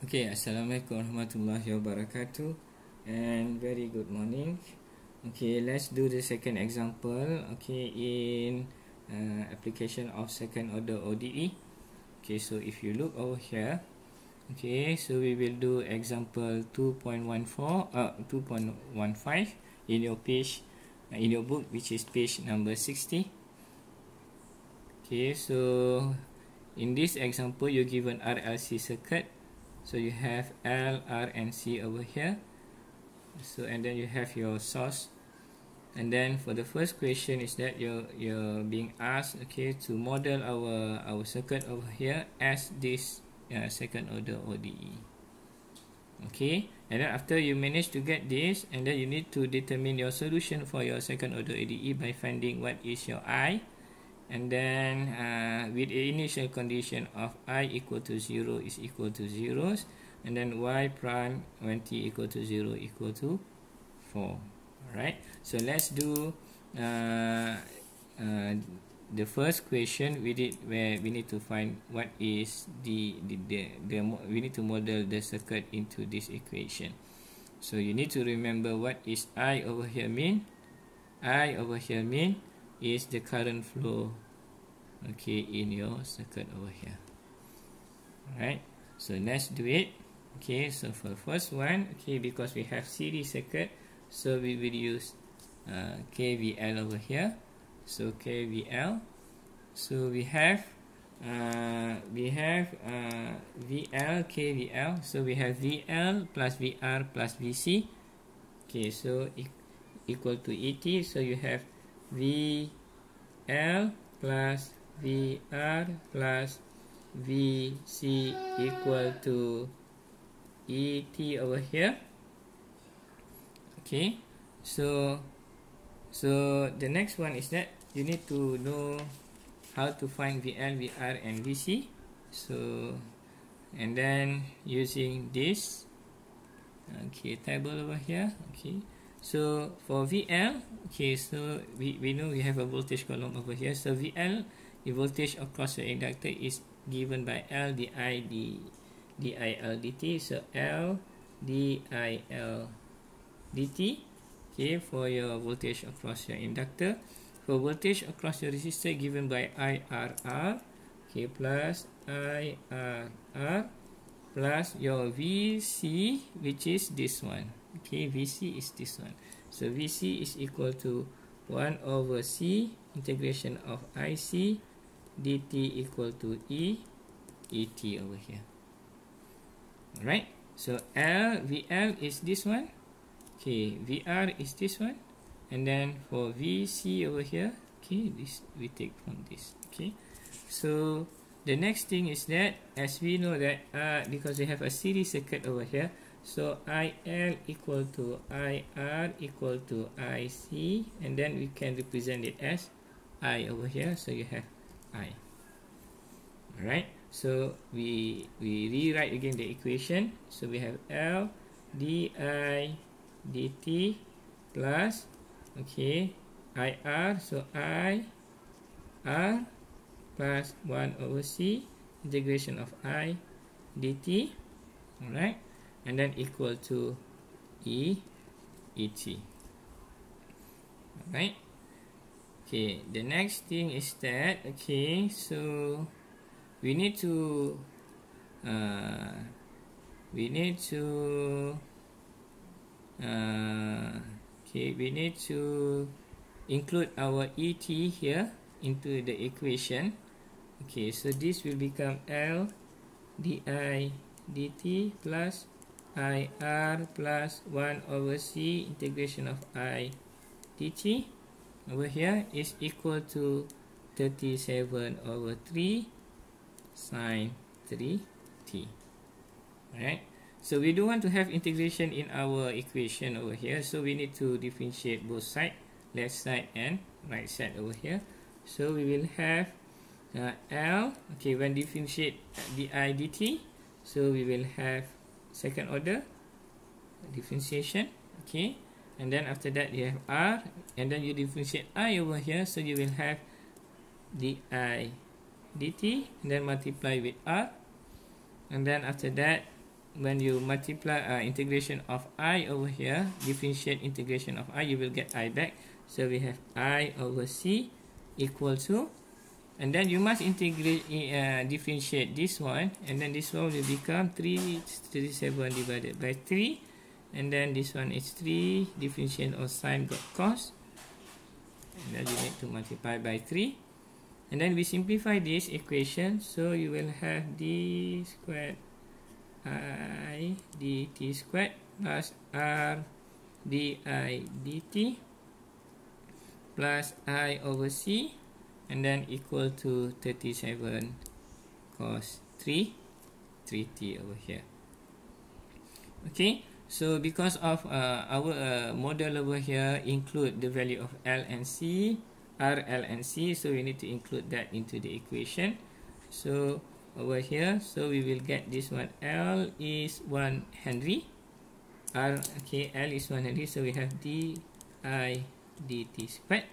Okay, Assalamualaikum warahmatullahi wabarakatuh and very good morning. Okay, let's do the second example. Okay, in uh, application of second order ODE. Okay, so if you look over here, okay, so we will do example 2.14 uh 2.15 in your page uh, in your book which is page number 60. Okay, so in this example you given RLC circuit so you have L, R, and C over here so and then you have your source and then for the first question is that you're, you're being asked okay to model our our circuit over here as this uh, second order ODE okay and then after you manage to get this and then you need to determine your solution for your second order ODE by finding what is your I and then uh, with the initial condition of i equal to 0 is equal to zeros and then y prime when t equal to 0 equal to 4 all right so let's do uh, uh, the first question we did where we need to find what is the, the, the, the we need to model the circuit into this equation so you need to remember what is i over here mean i over here mean is the current flow okay in your circuit over here alright so let's do it okay so for first one okay because we have series circuit so we will use uh, KVL over here so KVL so we have uh, we have uh, VL KVL so we have VL plus VR plus VC okay so e equal to ET so you have VL plus VR plus VC equal to ET over here. Okay, so so the next one is that you need to know how to find VL, VR, and VC. So and then using this okay table over here. Okay. So for VL, okay, so we, we know we have a voltage column over here. So VL, the voltage across the inductor is given by L di d di L dt. So L di L dt, okay, for your voltage across your inductor. For voltage across your resistor given by IRR, okay, plus IRR plus your VC, which is this one okay VC is this one so VC is equal to 1 over C integration of IC dt equal to E ET over here alright so L VL is this one okay VR is this one and then for VC over here okay this we take from this okay so the next thing is that as we know that uh, because we have a series circuit over here So IL equal to IR equal to IC and then we can represent it as I over here. So you have I. Alright. So we we rewrite again the equation. So we have L DI DT plus okay IR. So I R plus 1 over C integration of I DT. Alright and then equal to E ET. Alright. Okay, the next thing is that, okay, so we need to, uh, we need to, uh, okay, we need to include our E T here into the equation. Okay, so this will become L di dt plus I R plus 1 over C integration of I dt over here is equal to 37 over 3 sine 3 t. Alright. So we do want to have integration in our equation over here. So we need to differentiate both sides, left side and right side over here. So we will have uh, L. Okay, when differentiate the I dt, so we will have second order differentiation okay and then after that you have r and then you differentiate i over here so you will have di dt and then multiply with r and then after that when you multiply uh, integration of i over here differentiate integration of i you will get i back so we have i over c equal to and then you must integrate uh, differentiate this one and then this one will become 337 divided by 3 and then this one is 3 differentiate of sine got cos and then you need to multiply by 3 and then we simplify this equation so you will have d squared i dt squared plus r di dt plus i over c and then equal to 37 cos 3 3t over here okay so because of uh, our uh, model over here include the value of l and c r l and c so we need to include that into the equation so over here so we will get this one l is 1 henry r okay l is 1 henry so we have d i dt squared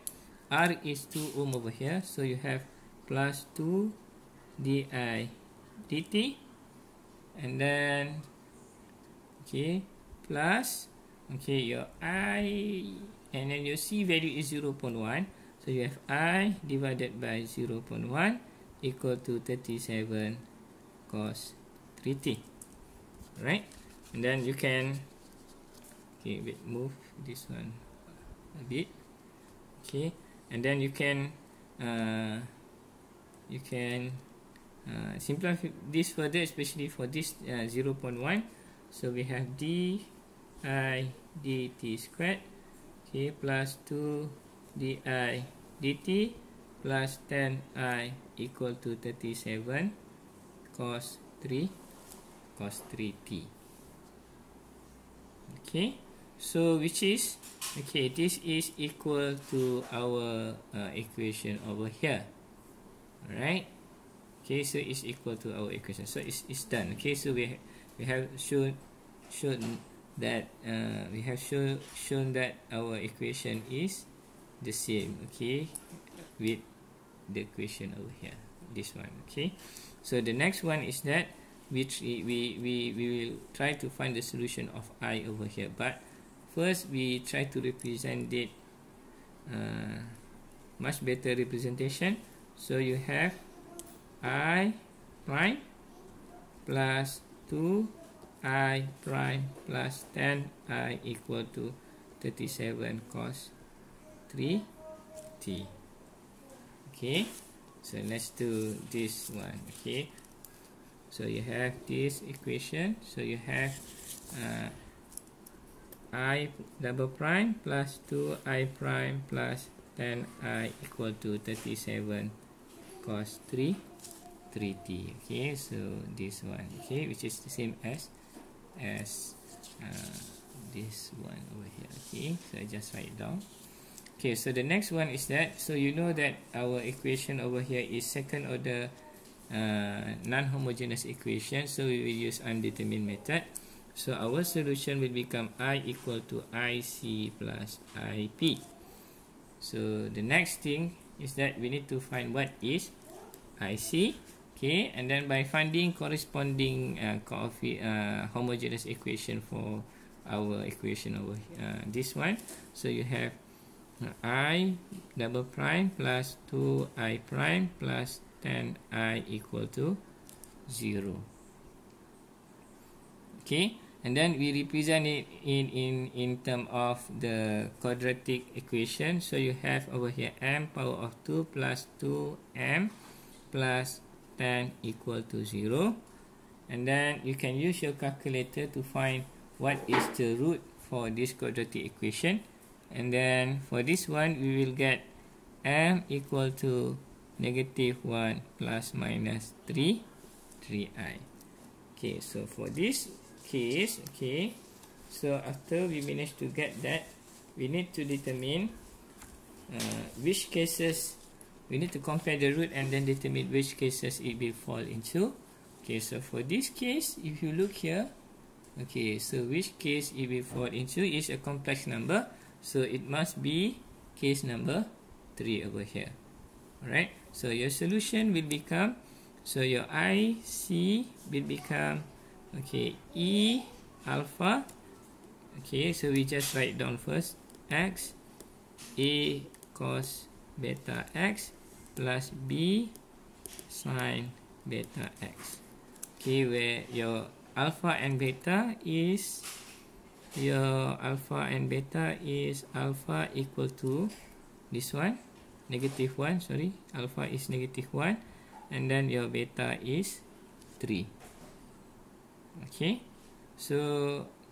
R is 2 ohm over here. So you have plus 2 di dt. And then, okay, plus, okay, your I, and then your C value is 0.1. So you have I divided by 0.1 equal to 37 cos 3t. Right? And then you can, okay, wait, move this one a bit. Okay and then you can uh, you can uh, simplify this further especially for this uh, 0.1 so we have d i dt squared okay plus 2 di dt plus 10 i equal to 37 cos 3 cos 3 t okay so which is okay this is equal to our uh, equation over here alright okay so it's equal to our equation so it's, it's done okay so we we have shown shown that uh, we have show, shown that our equation is the same okay with the equation over here this one okay so the next one is that which we, we, we will try to find the solution of i over here but first we try to represent it uh, much better representation so you have i prime plus 2 i prime plus 10 i equal to 37 cos 3 t okay so let's do this one okay so you have this equation so you have uh, i double prime plus 2i prime plus 10i equal to 37 cos 3 3t okay so this one okay which is the same as as uh, this one over here okay so i just write it down okay so the next one is that so you know that our equation over here is second order uh, non-homogeneous equation so we will use undetermined method So our solution will become I equal to IC plus IP. So the next thing is that we need to find what is IC. Okay, and then by finding corresponding uh, uh, homogeneous equation for our equation over uh, this one. So you have uh, I double prime plus 2I prime plus 10I equal to 0. Okay. and then we represent it in in in term of the quadratic equation so you have over here m power of 2 plus 2m plus 10 equal to 0 and then you can use your calculator to find what is the root for this quadratic equation and then for this one we will get m equal to negative 1 plus minus 3 3i okay so for this case okay so after we manage to get that we need to determine uh, which cases we need to compare the root and then determine which cases it will fall into okay so for this case if you look here okay so which case it will fall into is a complex number so it must be case number three over here alright so your solution will become so your I C will become Okay, E alpha. Okay, so we just write down first x A cos beta x plus B sine beta x. Okay, where your alpha and beta is your alpha and beta is alpha equal to this one negative 1 sorry alpha is negative 1 and then your beta is 3 Okay. So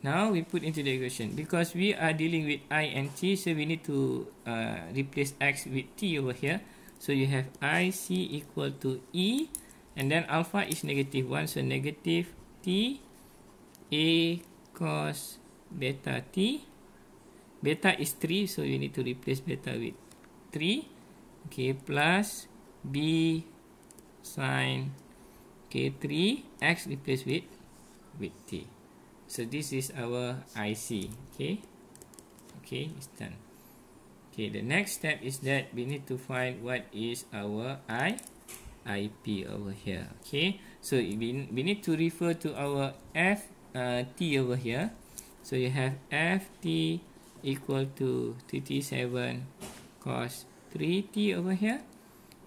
now we put into the equation because we are dealing with i and t, so we need to uh, replace x with t over here. So you have i c equal to e, and then alpha is negative one, so negative t a cos beta t. Beta is three, so you need to replace beta with three. Okay, plus b sine. k three x replace with with T. So this is our IC. Okay. Okay, it's done. Okay, the next step is that we need to find what is our I, IP over here. Okay, so we, we need to refer to our f uh, over here. So you have f t equal to 3T7 cos three t over here.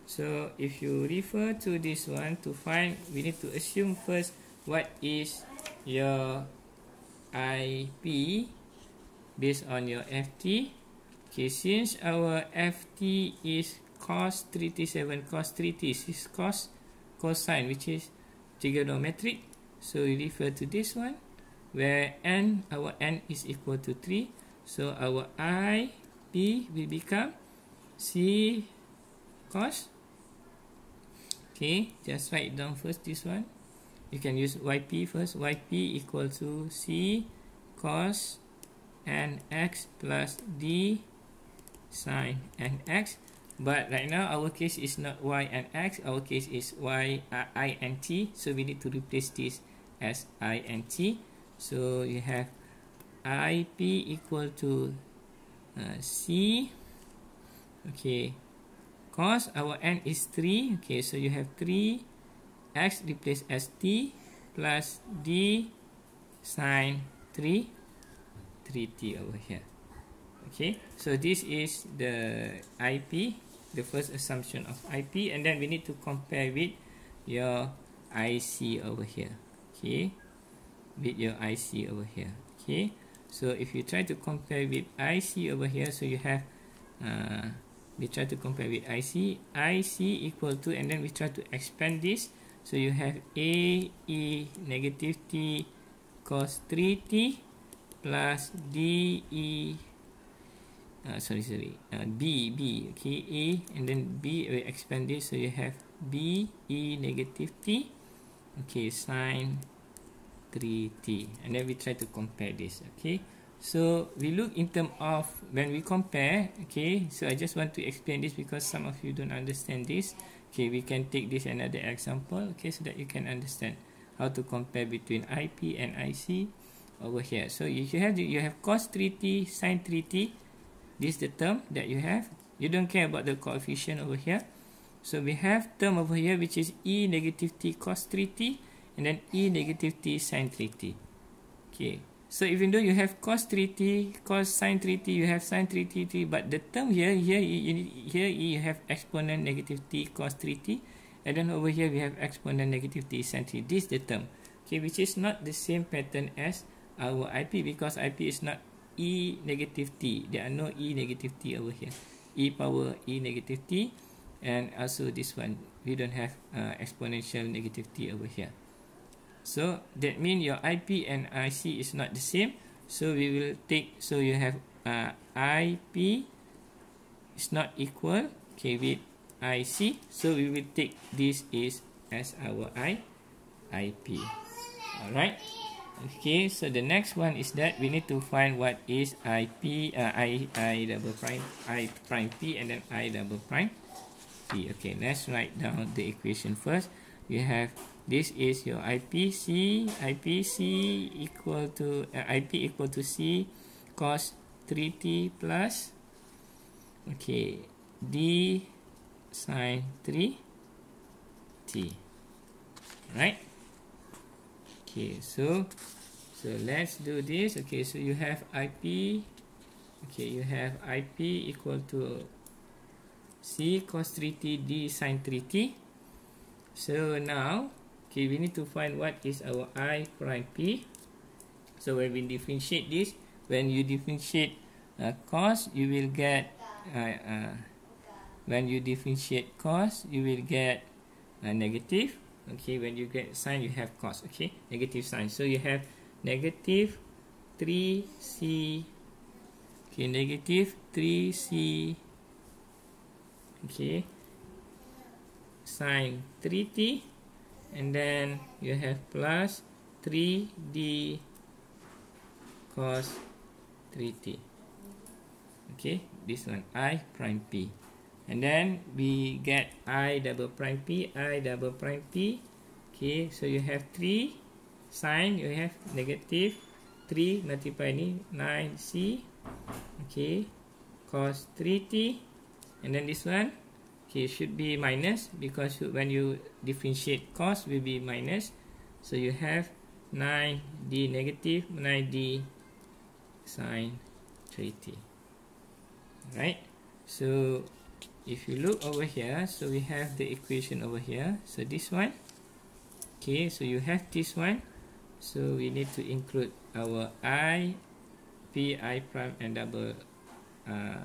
So if you refer to this one to find, we need to assume first what is your IP based on your FT. Okay, since our FT is cos 3T7, cos 3T is cos cosine, which is trigonometric. So we refer to this one, where n, our n is equal to 3. So our IP will become C cos. Okay, just write down first this one. you can use yp first yp equal to c cos and x plus d sine and x but right now our case is not y and x our case is y uh, i and t so we need to replace this as i and t so you have ip equal to uh, c okay cos our n is 3 okay so you have 3 x replace as t plus d sine 3 3t over here okay so this is the ip the first assumption of ip and then we need to compare with your ic over here okay with your ic over here okay so if you try to compare with ic over here so you have uh we try to compare with ic ic equal to and then we try to expand this So you have A E negative T cos 3T plus D E uh, sorry sorry uh, B B okay A and then B we expand this so you have B E negative T okay sine 3T and then we try to compare this okay so we look in term of when we compare okay so I just want to explain this because some of you don't understand this Okay, we can take this another example, okay, so that you can understand how to compare between IP and IC over here. So if you have you have cos 3t sin 3t, this is the term that you have. You don't care about the coefficient over here. So we have term over here which is e negative t cos 3t and then e negative t sin 3t. Okay, So even though you have cos 3t, cos sin 3t, you have sin 3t, t, but the term here, here, here, here you have exponent negative t cos 3t, and then over here we have exponent negative t sin 3t. This is the term, okay, which is not the same pattern as our IP because IP is not e negative t. There are no e negative t over here. e power e negative t, and also this one, we don't have uh, exponential negative t over here. so that means your IP and IC is not the same so we will take so you have uh, IP is not equal okay with IC so we will take this is as our I IP alright okay so the next one is that we need to find what is IP uh, I, I double prime I prime P and then I double prime P okay let's write down the equation first you have this is your IPC IPC equal to uh, eh, IP equal to C cos 3t plus okay D sin 3t right okay so so let's do this okay so you have IP okay you have IP equal to C cos 3t D sin 3t so now Okay, we need to find what is our i prime p. So when we differentiate this, when you differentiate uh, cos, you will get uh, uh, when you differentiate cos, you will get uh, negative. Okay, when you get sine, you have cos. Okay, negative sine. So you have negative three c. Okay, negative three c. Okay, sine three t and then you have plus 3d cos 3t okay this one i prime p and then we get i double prime p i double prime p okay so you have 3 sine you have negative 3 multiply ni 9c okay cos 3t and then this one Okay, it should be minus because when you differentiate cos will be minus. So you have 9d negative 9d sine 3t. Right? So if you look over here, so we have the equation over here. So this one. Okay, so you have this one. So we need to include our i, p i prime and double uh,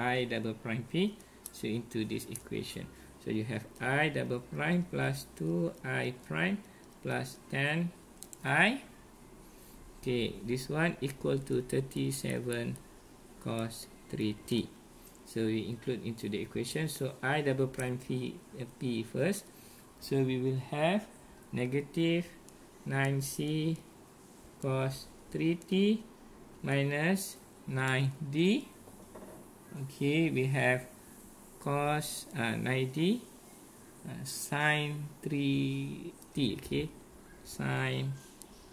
i double prime p so into this equation. So you have i double prime plus 2i prime plus 10i. Okay, this one equal to 37 cos 3t. So we include into the equation. So i double prime p, uh, p first. So we will have negative 9c cos 3t minus 9d. Okay, we have cos uh, 90 uh, sin 3t okay sin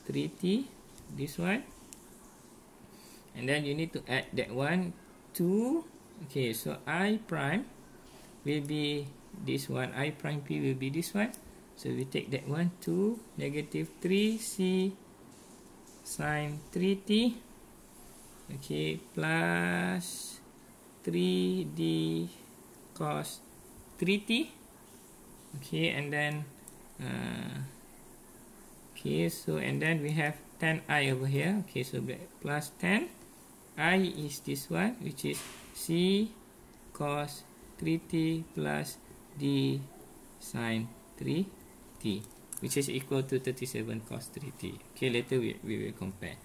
3t this one and then you need to add that one to okay so i prime will be this one i prime p will be this one so we take that one to negative 3c sin 3t okay plus 3d cos 3t okay and then uh, okay so and then we have 10i over here okay so plus 10i is this one which is c cos 3t plus d sine 3t which is equal to 37 cos 3t okay later we, we will compare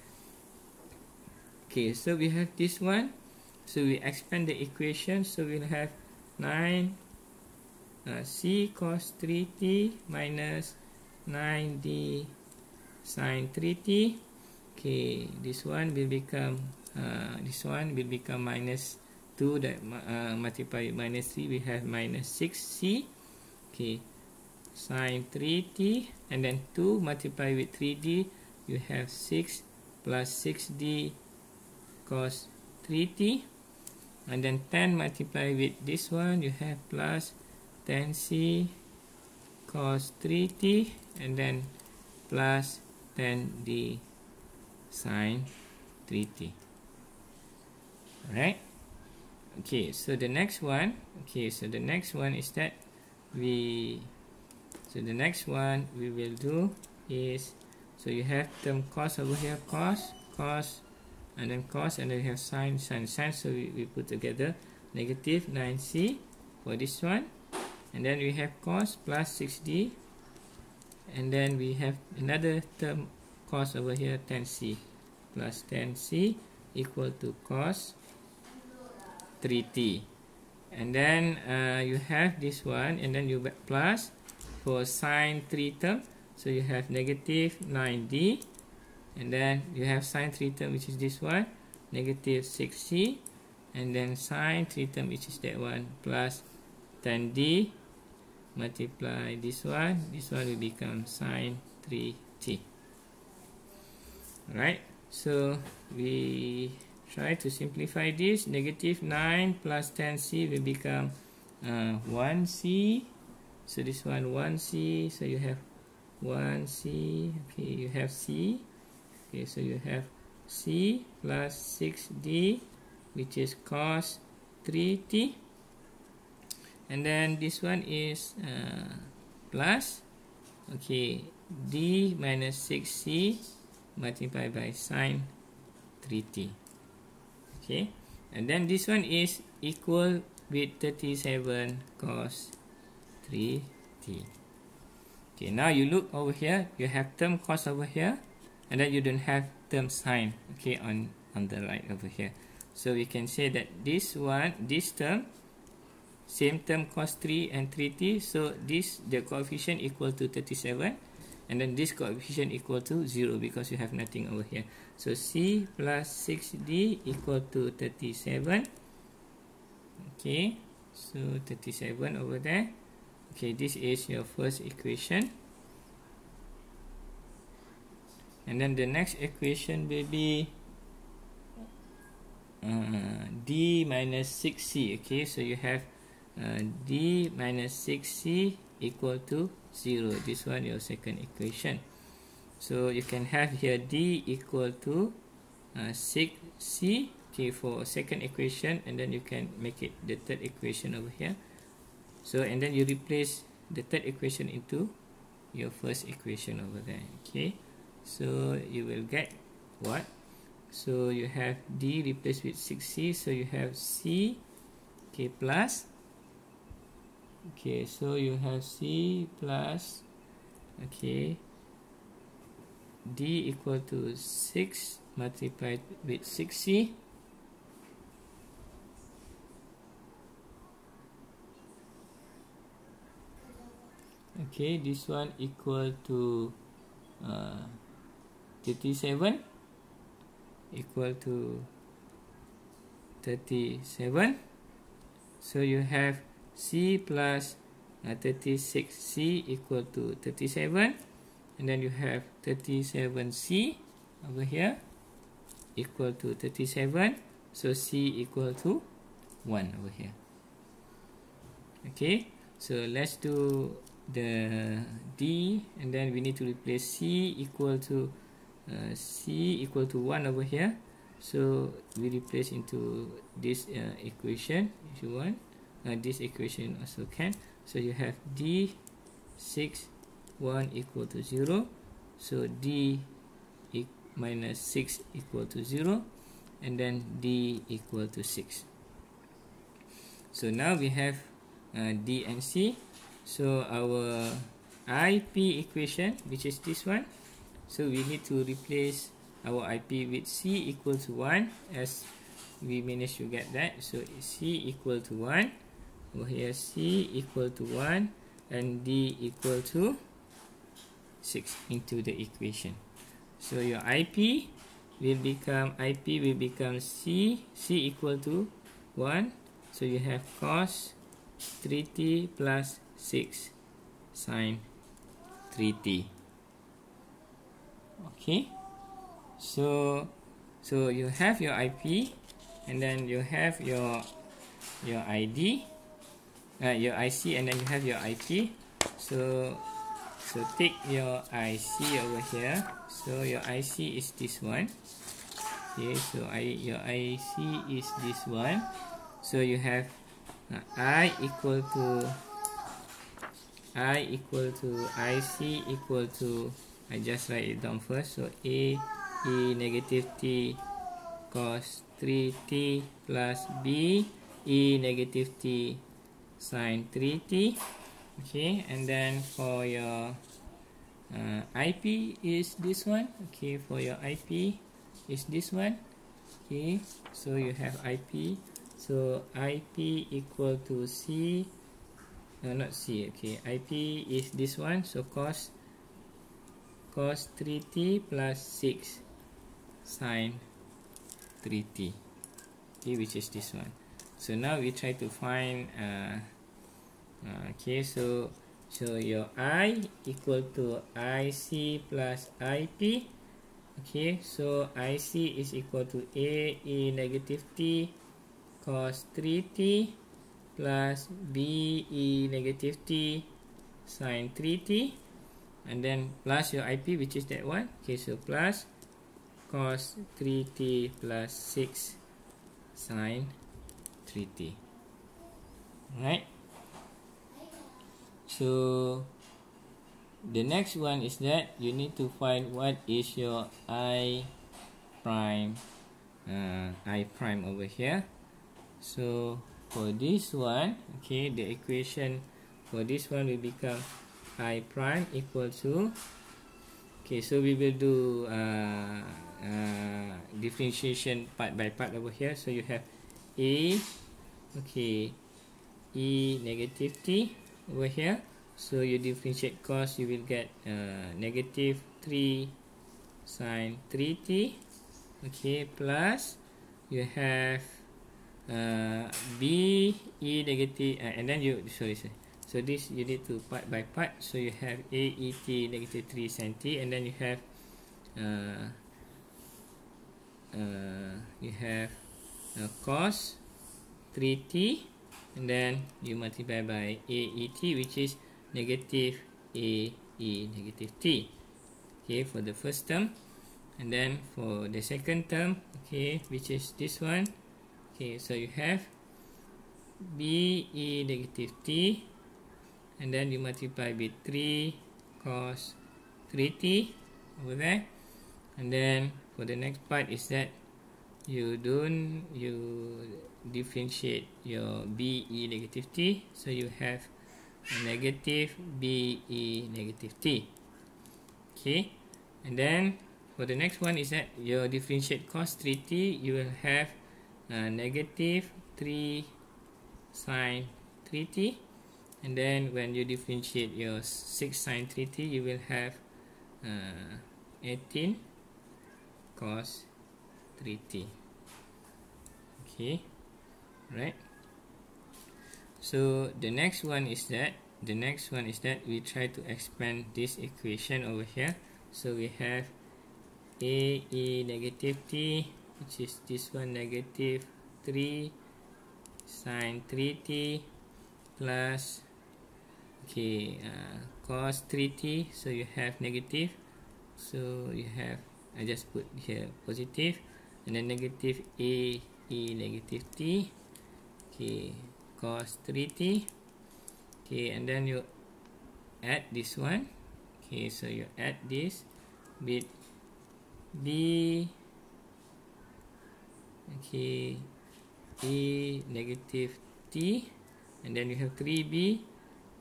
okay so we have this one so we expand the equation so we'll have 9 uh, C cos 3T minus 9D sin 3T. Okay, this one will become uh, this one will become minus 2 that uh, multiply minus 3 we have minus 6C. Okay, sin 3T and then 2 multiply with 3D you have 6 plus 6D cos 3T. and then 10 multiplied with this one you have plus 10c cos 3t and then plus 10d sine 3t right okay so the next one okay so the next one is that we so the next one we will do is so you have term cos over here cos cos and then cos and then we have sine sine sine so we, we put together negative 9c for this one and then we have cos plus 6d and then we have another term cos over here 10c plus 10c equal to cos 3t and then uh, you have this one and then you plus for sine 3 term so you have negative 9d and then you have sine 3 term which is this one negative 6c and then sine 3 term which is that one plus ten d multiply this one this one will become sine 3t alright so we try to simplify this negative 9 plus 10c will become uh, 1c so this one 1c so you have 1c okay you have c Okay, so you have C plus 6D, which is cos 3T. And then this one is uh, plus, okay, D minus 6C multiplied by sine 3T. Okay, and then this one is equal with 37 cos 3T. Okay, now you look over here, you have term cos over here. and then you don't have term sign okay on on the right over here so we can say that this one this term same term cos 3 and 3t so this the coefficient equal to 37 and then this coefficient equal to 0 because you have nothing over here so c plus 6d equal to 37 okay so 37 over there okay this is your first equation and then the next equation will be uh, d minus 6c okay so you have uh, d minus 6c equal to 0 this one your second equation so you can have here d equal to uh, 6c okay for second equation and then you can make it the third equation over here so and then you replace the third equation into your first equation over there okay So you will get what? So you have D replaced with 6C. So you have C K plus. Okay, so you have C plus. Okay. D equal to 6 multiplied with 6C. Okay, this one equal to uh, 37 equal to 37 so you have C plus uh, 36C equal to 37 and then you have 37C over here equal to 37 so C equal to 1 over here okay so let's do the D and then we need to replace C equal to Uh, C equal to 1 over here. So we replace into this uh, equation if you want. Uh, this equation also can. So you have D6 1 equal to 0. So D e minus 6 equal to 0. And then D equal to 6. So now we have uh, D and C. So our IP equation, which is this one, So we need to replace our IP with C equal to 1 as we managed to get that. So C equal to 1. Over here C equal to 1 and D equal to 6 into the equation. So your IP will become IP will become C C equal to 1. So you have cos 3t plus 6 sine 3t. okay so so you have your IP and then you have your your ID uh, your IC and then you have your IP so so take your IC over here so your IC is this one okay so I, your IC is this one so you have uh, I equal to I equal to IC equal to I just write it down first. So A E negative T cos 3T plus B E negative T sin 3T. Okay, and then for your uh, IP is this one. Okay, for your IP is this one. Okay, so you have IP. So IP equal to C. No, not C. Okay, IP is this one. So cos 3T cos 3t plus 6 sin 3t. Okay, which is this one. So now we try to find. Uh, uh okay, so so your i equal to ic plus ip. Okay, so ic is equal to a e negative t cos 3t plus b e negative t sin 3t and then plus your IP which is that one okay so plus cos 3t plus 6 sin 3t right so the next one is that you need to find what is your i prime uh, i prime over here so for this one okay the equation for this one will become i prime equal to okay so we will do uh, uh, differentiation part by part over here so you have a okay e negative t over here so you differentiate cos you will get uh, negative uh, 3 sine 3t okay plus you have uh, b e negative uh, and then you sorry sorry So this you need to part by part. So you have a e t negative three centi, and then you have uh, uh, you have uh, cos three t and then you multiply by a e t which is negative a e negative t. Okay, for the first term. And then for the second term, okay, which is this one. Okay, so you have b e negative t and then you multiply by 3 cos 3t over there and then for the next part is that you don't you differentiate your be negative t so you have a negative be negative t okay and then for the next one is that you differentiate cos 3t you will have a negative 3 sine 3t and then when you differentiate your 6 sine 3t you will have uh, 18 cos 3t okay right so the next one is that the next one is that we try to expand this equation over here so we have a e negative t which is this one negative 3 sine 3t plus okay uh, cos 3t so you have negative so you have I just put here positive and then negative a e negative t okay cos 3t okay and then you add this one okay so you add this with b okay e negative t and then you have 3b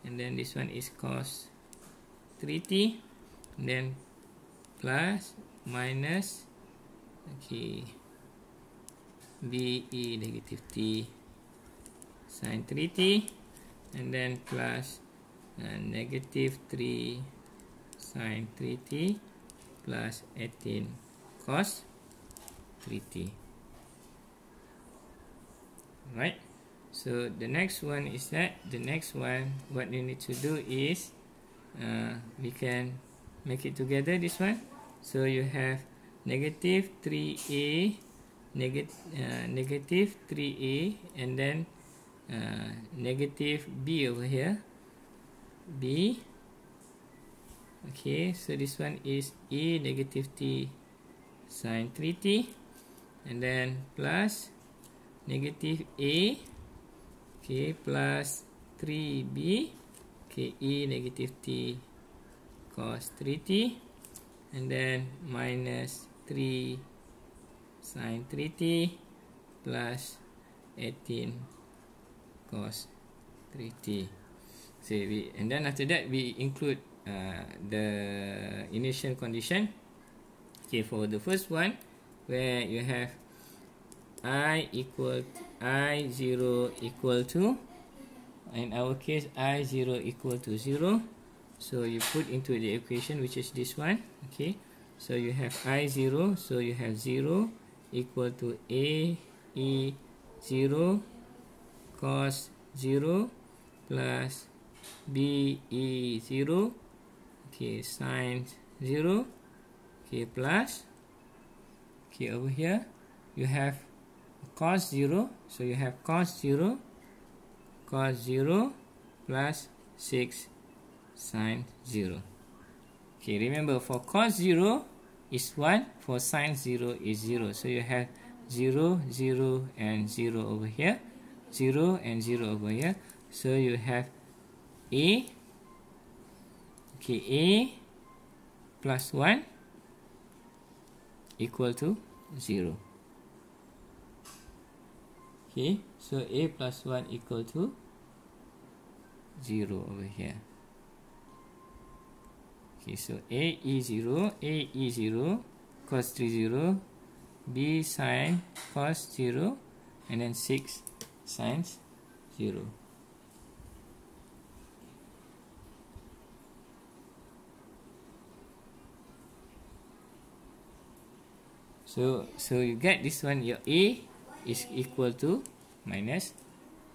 and then this one is cos 3t and then plus minus okay BE negative t sine 3t and then plus uh, negative 3 sine 3t plus 18 cos 3t right So the next one is that the next one, what you need to do is uh, we can make it together this one. So you have negative 3a, neg uh, negative 3a, and then uh, negative b over here. b. Okay, so this one is a negative t sine 3t, and then plus negative a. K plus 3B KE negative T cos 3T and then minus 3 sin 3T plus 18 cos 3T so we, and then after that we include uh, the initial condition okay for the first one where you have I equal to i0 equal to in our case i0 equal to 0 so you put into the equation which is this one okay so you have i0 so you have 0 equal to a e 0 cos 0 plus b e 0 okay sine 0 okay plus okay over here you have cos 0 so you have cos 0 cos 0 plus 6 sine 0 okay remember for cos 0 is 1 for sine 0 is 0 so you have 0 0 and 0 over here 0 and 0 over here so you have a okay a plus 1 equal to 0 Okay, so a plus 1 equal to 0 over here. Okay, so a e 0, a e 0, cos 3 0, b sin cos 0, and then 6 sin 0. So, so you get this one, your a is equal to minus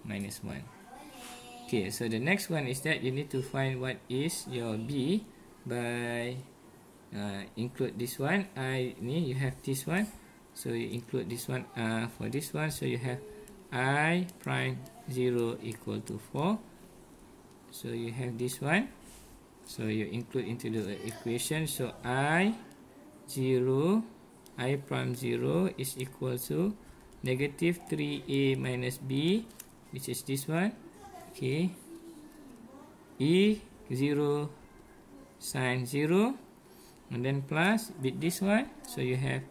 minus 1. Okay, so the next one is that you need to find what is your B by uh, include this one. I mean you have this one. So you include this one uh, for this one. So you have I prime 0 equal to 4. So you have this one. So you include into the equation. So I 0 I prime 0 is equal to 4 negative 3a minus b which is this one okay e 0 sin 0 and then plus with this one so you have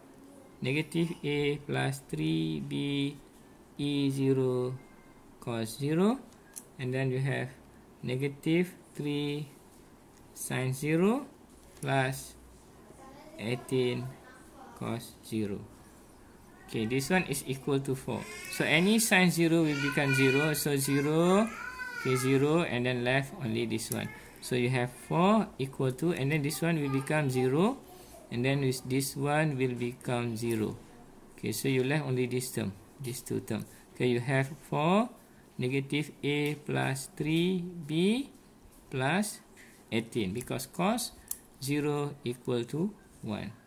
negative a plus 3b e 0 cos 0 and then you have negative 3 sin 0 plus 18 cos 0 Okay, this one is equal to 4. So, any sign 0 will become 0. So, 0, okay, 0, and then left only this one. So, you have 4 equal to, and then this one will become 0, and then with this one will become 0. Okay, so you left only this term, this two term. Okay, you have 4, negative a plus 3b plus 18, because cos 0 equal to 1.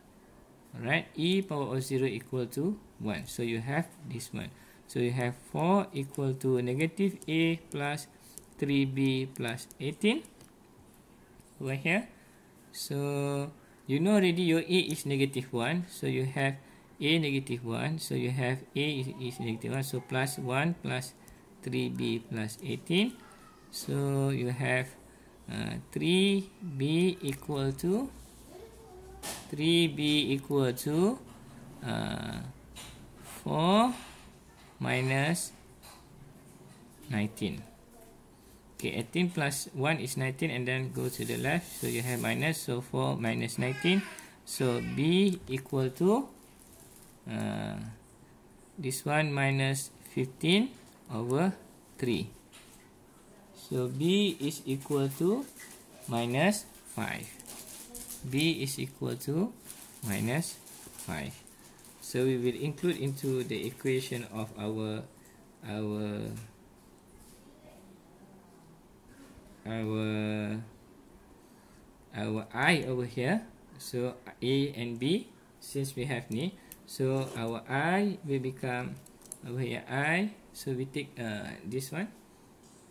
Right, e power of 0 equal to 1. So you have this one. So you have 4 equal to negative a plus 3b plus 18 over here. So you know already your a is negative 1. So you have a negative 1. So you have a is, is negative 1. So plus 1 plus 3b plus 18. So you have uh, 3b equal to 3b equal to uh, 4 minus 19. Okay, 18 plus 1 is 19 and then go to the left. So you have minus, so 4 minus 19. So b equal to uh, this one minus 15 over 3. So b is equal to minus 5. b is equal to minus 5 so we will include into the equation of our our our our i over here so a and b since we have ni so our i will become over here i so we take uh, this one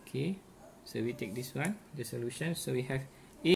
okay so we take this one the solution so we have